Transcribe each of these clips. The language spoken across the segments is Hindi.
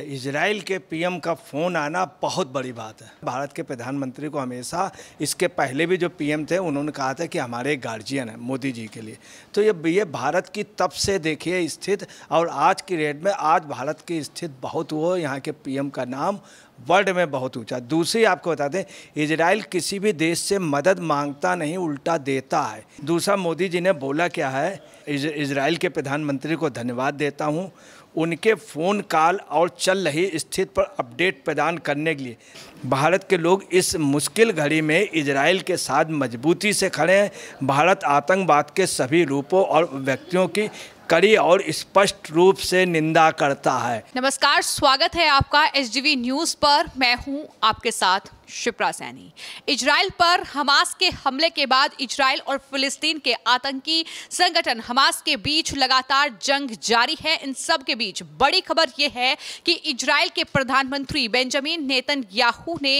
इसराइल के पीएम का फ़ोन आना बहुत बड़ी बात है भारत के प्रधानमंत्री को हमेशा इसके पहले भी जो पीएम थे उन्होंने कहा था कि हमारे एक गार्जियन है मोदी जी के लिए तो ये ये भारत की तब से देखिए स्थित और आज की रेट में आज भारत की स्थित बहुत वो यहाँ के पीएम का नाम वर्ल्ड में बहुत ऊँचा दूसरी आपको बता दें इसराइल किसी भी देश से मदद मांगता नहीं उल्टा देता है दूसरा मोदी जी ने बोला क्या है इसराइल के प्रधानमंत्री को धन्यवाद देता हूँ उनके फ़ोन कॉल और चल रही स्थिति पर अपडेट प्रदान करने के लिए भारत के लोग इस मुश्किल घड़ी में इसराइल के साथ मजबूती से खड़े हैं भारत आतंकवाद के सभी रूपों और व्यक्तियों की कड़ी और स्पष्ट रूप से निंदा करता है नमस्कार स्वागत है आपका एच न्यूज़ पर मैं हूँ आपके साथ शिप्रा सैनी इजराइल पर हमास के हमले के बाद इजराइल और फिलिस्तीन के आतंकी संगठन हमास के बीच लगातार जंग जारी है इन सब के बीच बड़ी खबर यह है कि इजराइल के प्रधानमंत्री बेंजामिन नेतन याहू ने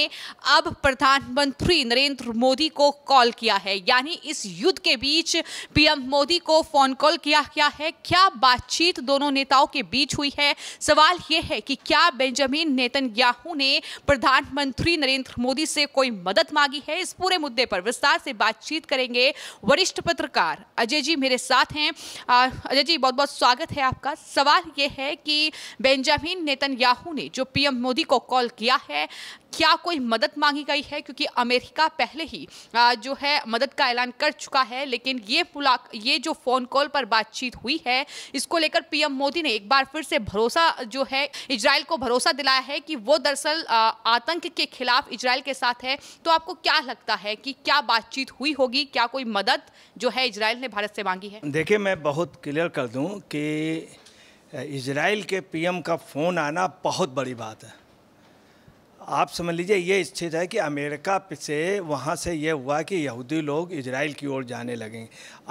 अब प्रधानमंत्री नरेंद्र मोदी को कॉल किया है यानी इस युद्ध के बीच पीएम मोदी को फोन कॉल किया गया है क्या बातचीत दोनों नेताओं के बीच हुई है सवाल यह है कि क्या बेंजामिन नेतन ने प्रधानमंत्री नरेंद्र मोदी से कोई मदद मांगी है इस पूरे मुद्दे पर विस्तार से बातचीत करेंगे वरिष्ठ पत्रकार अजय जी मेरे साथ हैं अजय जी बहुत बहुत स्वागत है आपका सवाल यह है कि बेंजामिन नेतन्याहू ने जो पीएम मोदी को कॉल किया है क्या कोई मदद मांगी गई है क्योंकि अमेरिका पहले ही जो है मदद का ऐलान कर चुका है लेकिन ये ये जो फ़ोन कॉल पर बातचीत हुई है इसको लेकर पीएम मोदी ने एक बार फिर से भरोसा जो है इसराइल को भरोसा दिलाया है कि वो दरअसल आतंक के खिलाफ इसराइल के साथ है तो आपको क्या लगता है कि क्या बातचीत हुई होगी क्या कोई मदद जो है इसराइल ने भारत से मांगी है देखिए मैं बहुत क्लियर कर दूं कि इसराइल के पीएम का फ़ोन आना बहुत बड़ी बात है आप समझ लीजिए ये स्थित है कि अमेरिका से वहाँ से ये हुआ कि यहूदी लोग इजराइल की ओर जाने लगे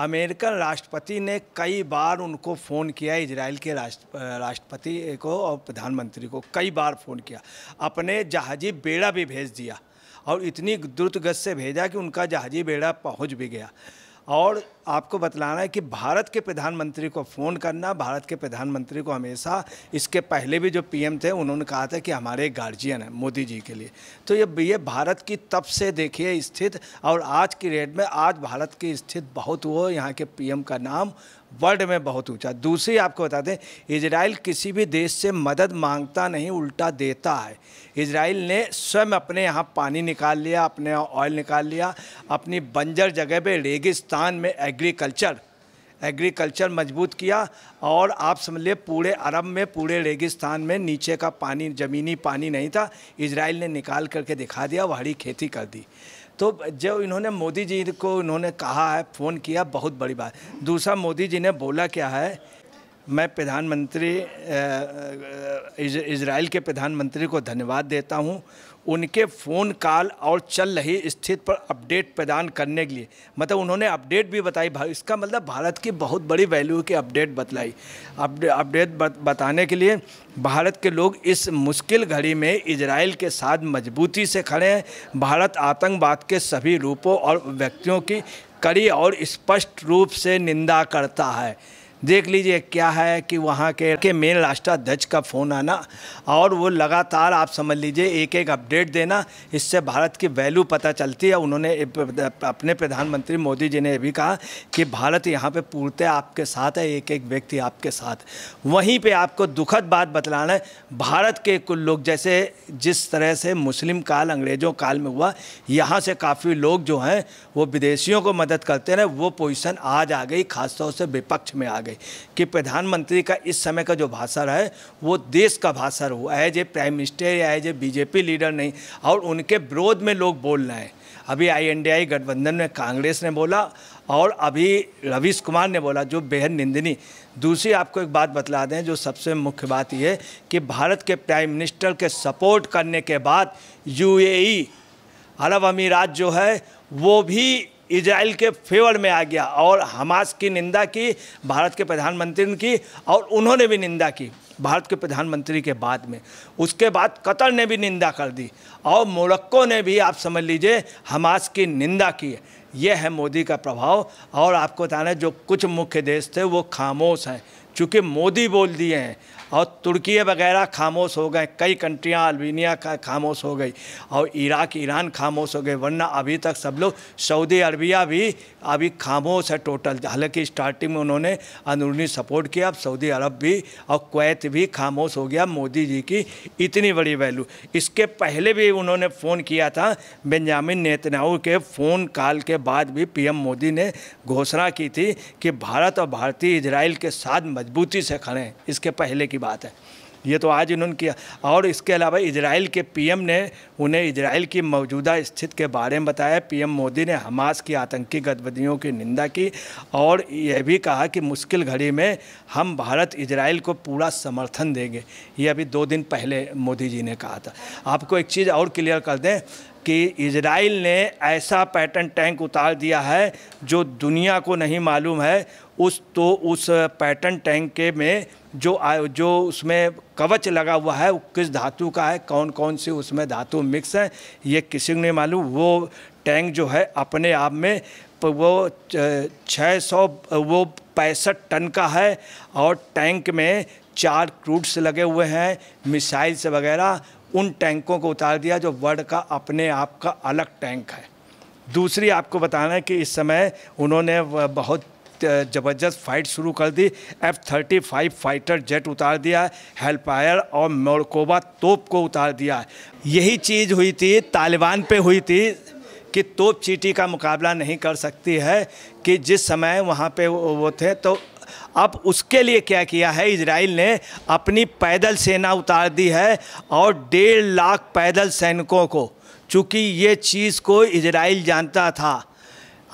अमेरिकन राष्ट्रपति ने कई बार उनको फ़ोन किया इजराइल के राष्ट्र राष्ट्रपति को और प्रधानमंत्री को कई बार फ़ोन किया अपने जहाजी बेड़ा भी भेज दिया और इतनी द्रुत गति से भेजा कि उनका जहाजी बेड़ा पहुँच भी गया और आपको बतलाना है कि भारत के प्रधानमंत्री को फ़ोन करना भारत के प्रधानमंत्री को हमेशा इसके पहले भी जो पीएम थे उन्होंने कहा था कि हमारे गार्जियन हैं मोदी जी के लिए तो ये ये भारत की तब से देखिए स्थित और आज की रेट में आज भारत की स्थित बहुत वो यहाँ के पीएम का नाम वर्ल्ड में बहुत ऊंचा दूसरी आपको बता दें इसराइल किसी भी देश से मदद मांगता नहीं उल्टा देता है इसराइल ने स्वयं अपने यहाँ पानी निकाल लिया अपने ऑयल निकाल लिया अपनी बंजर जगह पे रेगिस्तान में एग्रीकल्चर एग्रीकल्चर मजबूत किया और आप समझ लिए पूरे अरब में पूरे रेगिस्तान में नीचे का पानी ज़मीनी पानी नहीं था इसराइल ने निकाल करके दिखा दिया वहाड़ी खेती कर दी तो जो इन्होंने मोदी जी को इन्होंने कहा है फ़ोन किया बहुत बड़ी बात दूसरा मोदी जी ने बोला क्या है मैं प्रधानमंत्री इजराइल के प्रधानमंत्री को धन्यवाद देता हूँ उनके फ़ोन कॉल और चल रही स्थिति पर अपडेट प्रदान करने के लिए मतलब उन्होंने अपडेट भी बताई इसका मतलब भारत की बहुत बड़ी वैल्यू की अपडेट बतलाई अपडेट बताने के लिए भारत के लोग इस मुश्किल घड़ी में इजराइल के साथ मजबूती से खड़े हैं भारत आतंकवाद के सभी रूपों और व्यक्तियों की कड़ी और स्पष्ट रूप से निंदा करता है देख लीजिए क्या है कि वहाँ के के मेन राष्ट्राध्यक्ष का फ़ोन आना और वो लगातार आप समझ लीजिए एक एक अपडेट देना इससे भारत की वैल्यू पता चलती है उन्होंने अपने प्रधानमंत्री मोदी जी ने भी कहा कि भारत यहाँ पे पूर्णतः आपके साथ है एक एक व्यक्ति आपके साथ वहीं पे आपको दुखद बात बतलाना है भारत के कुल लोग जैसे जिस तरह से मुस्लिम काल अंग्रेज़ों काल में हुआ यहाँ से काफ़ी लोग जो हैं वो विदेशियों को मदद करते रहे वो पोजिशन आज आ गई खासतौर से विपक्ष में आ गई है कि प्रधानमंत्री का इस समय का जो भाषण है वो देश का भाषण हो एज ए प्राइम मिनिस्टर या एज ए बीजेपी लीडर नहीं और उनके विरोध में लोग बोल रहे हैं अभी आई गठबंधन में कांग्रेस ने बोला और अभी रवीश कुमार ने बोला जो बेहद निंदनीय दूसरी आपको एक बात बतला दें जो सबसे मुख्य बात यह है कि भारत के प्राइम मिनिस्टर के सपोर्ट करने के बाद यूएई अरब अमीरात जो है वो भी इसराइल के फेवर में आ गया और हमास की निंदा की भारत के प्रधानमंत्री ने की और उन्होंने भी निंदा की भारत के प्रधानमंत्री के बाद में उसके बाद कतर ने भी निंदा कर दी और मोरक्को ने भी आप समझ लीजिए हमास की निंदा की है है मोदी का प्रभाव और आपको बताना जो कुछ मुख्य देश थे वो खामोश हैं चूँकि मोदी बोल दिए हैं और तुर्की वगैरह खामोश हो गए कई कंट्रियाँ अल्बीनिया का खामोश हो गई और इराक ईरान खामोश हो गए वरना अभी तक सब लोग सऊदी अरबिया भी अभी खामोश है टोटल हालांकि स्टार्टिंग में उन्होंने अंदरूनी सपोर्ट किया अब सऊदी अरब भी और कोत भी खामोश हो गया मोदी जी की इतनी बड़ी वैल्यू इसके पहले भी उन्होंने फ़ोन किया था बेंजामिन नेतन्याहू के फ़ोन कॉल के बाद भी पीएम मोदी ने घोषणा की थी कि भारत और भारतीय इसराइल के साथ मजबूती से खड़े इसके पहले की बात है ये तो आज इन्होंने किया और इसके अलावा इसराइल के पीएम ने उन्हें इसराइल की मौजूदा स्थिति के बारे में बताया पीएम मोदी ने हमास की आतंकी गतिविधियों की निंदा की और यह भी कहा कि मुश्किल घड़ी में हम भारत इसराइल को पूरा समर्थन देंगे ये अभी दो दिन पहले मोदी जी ने कहा था आपको एक चीज़ और क्लियर कर दें कि इज़राइल ने ऐसा पैटर्न टैंक उतार दिया है जो दुनिया को नहीं मालूम है उस तो उस पैटर्न टैंक के में जो जो उसमें कवच लगा हुआ है वो किस धातु का है कौन कौन से उसमें धातु मिक्स है ये किसी को नहीं मालूम वो टैंक जो है अपने आप में वो छः सौ वो पैंसठ टन का है और टैंक में चार क्रूड्स लगे हुए हैं मिसाइल्स वगैरह उन टैंकों को उतार दिया जो वर्ल्ड का अपने आप का अलग टैंक है दूसरी आपको बताना है कि इस समय उन्होंने बहुत ज़बरदस्त फाइट शुरू कर दी F thirty five fighter jet उतार दिया हेल्पायर और मोरकोबा तोप को उतार दिया यही चीज़ हुई थी तालिबान पे हुई थी कि तोप चीटी का मुकाबला नहीं कर सकती है कि जिस समय वहाँ पे वो, वो थे तो अब उसके लिए क्या किया है इसराइल ने अपनी पैदल सेना उतार दी है और डेढ़ लाख पैदल सैनिकों को चूँकि ये चीज़ को इसराइल जानता था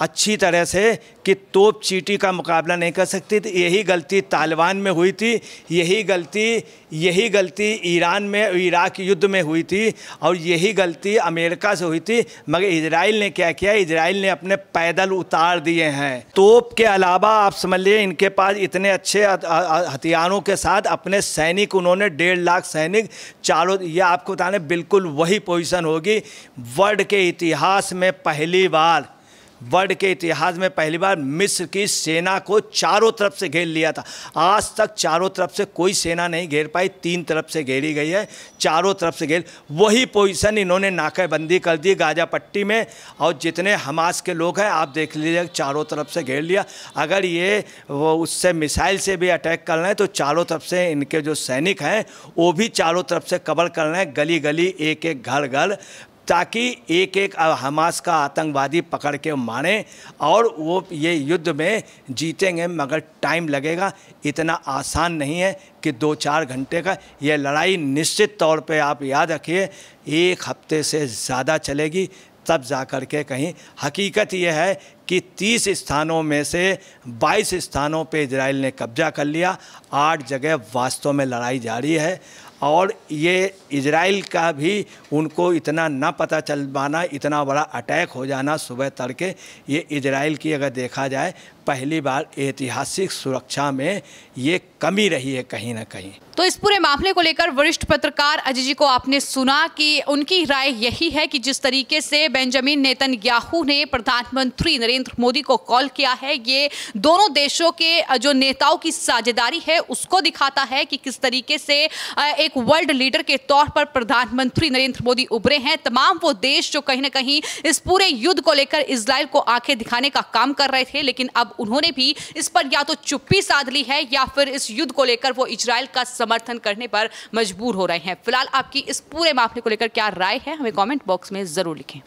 अच्छी तरह से कि तोप चीटी का मुकाबला नहीं कर सकती थी यही गलती तालिबान में हुई थी यही गलती यही गलती ईरान में इराक युद्ध में हुई थी और यही गलती अमेरिका से हुई थी मगर इसराइल ने क्या किया इसराइल ने अपने पैदल उतार दिए हैं तोप के अलावा आप समझ लिए इनके पास इतने अच्छे हथियारों के साथ अपने सैनिक उन्होंने डेढ़ लाख सैनिक चारों यह आपको बताने बिल्कुल वही पोजिशन होगी वर्ल्ड के इतिहास में पहली बार वर्ल्ड के इतिहास में पहली बार मिस्र की सेना को चारों तरफ से घेर लिया था आज तक चारों तरफ से कोई सेना नहीं घेर पाई तीन तरफ से घेरी गई है चारों तरफ से घेर वही पोजीशन इन्होंने नाकेबंदी कर दी गाजा पट्टी में और जितने हमास के लोग हैं आप देख लीजिए चारों तरफ से घेर लिया अगर ये वो उससे मिसाइल से भी अटैक कर रहे हैं तो चारों तरफ से इनके जो सैनिक हैं वो भी चारों तरफ से कवर कर रहे हैं गली गली एक एक घर घर ताकि एक एक हमास का आतंकवादी पकड़ के मारें और वो ये युद्ध में जीतेंगे मगर टाइम लगेगा इतना आसान नहीं है कि दो चार घंटे का यह लड़ाई निश्चित तौर पे आप याद रखिए एक हफ्ते से ज़्यादा चलेगी तब जा कर के कहीं हकीकत यह है कि 30 स्थानों में से 22 स्थानों पे इसराइल ने कब्जा कर लिया आठ जगह वास्तव में लड़ाई जारी है और ये इजराइल का भी उनको इतना ना पता चल पाना इतना बड़ा अटैक हो जाना सुबह तड़के ये इजराइल की अगर देखा जाए पहली बार ऐतिहासिक सुरक्षा में ये कमी रही है कहीं ना कहीं तो इस पूरे मामले को लेकर वरिष्ठ पत्रकार अजय जी को आपने सुना कि उनकी राय यही है कि जिस तरीके से बेंजामिन नेतन याहू ने प्रधानमंत्री नरेंद्र मोदी को कॉल किया है ये दोनों देशों के जो नेताओं की साझेदारी है उसको दिखाता है कि किस तरीके से एक वर्ल्ड लीडर के तौर पर प्रधानमंत्री नरेंद्र मोदी उभरे हैं तमाम वो देश जो कहीं ना कहीं इस पूरे युद्ध को लेकर इसराइल को आंखें दिखाने का काम कर रहे थे लेकिन अब उन्होंने भी इस पर या तो चुप्पी साध ली है या फिर इस युद्ध को लेकर वो इसराइल का समर्थन करने पर मजबूर हो रहे हैं फिलहाल आपकी इस पूरे मामले को लेकर क्या राय है हमें कॉमेंट बॉक्स में ज़रूर लिखें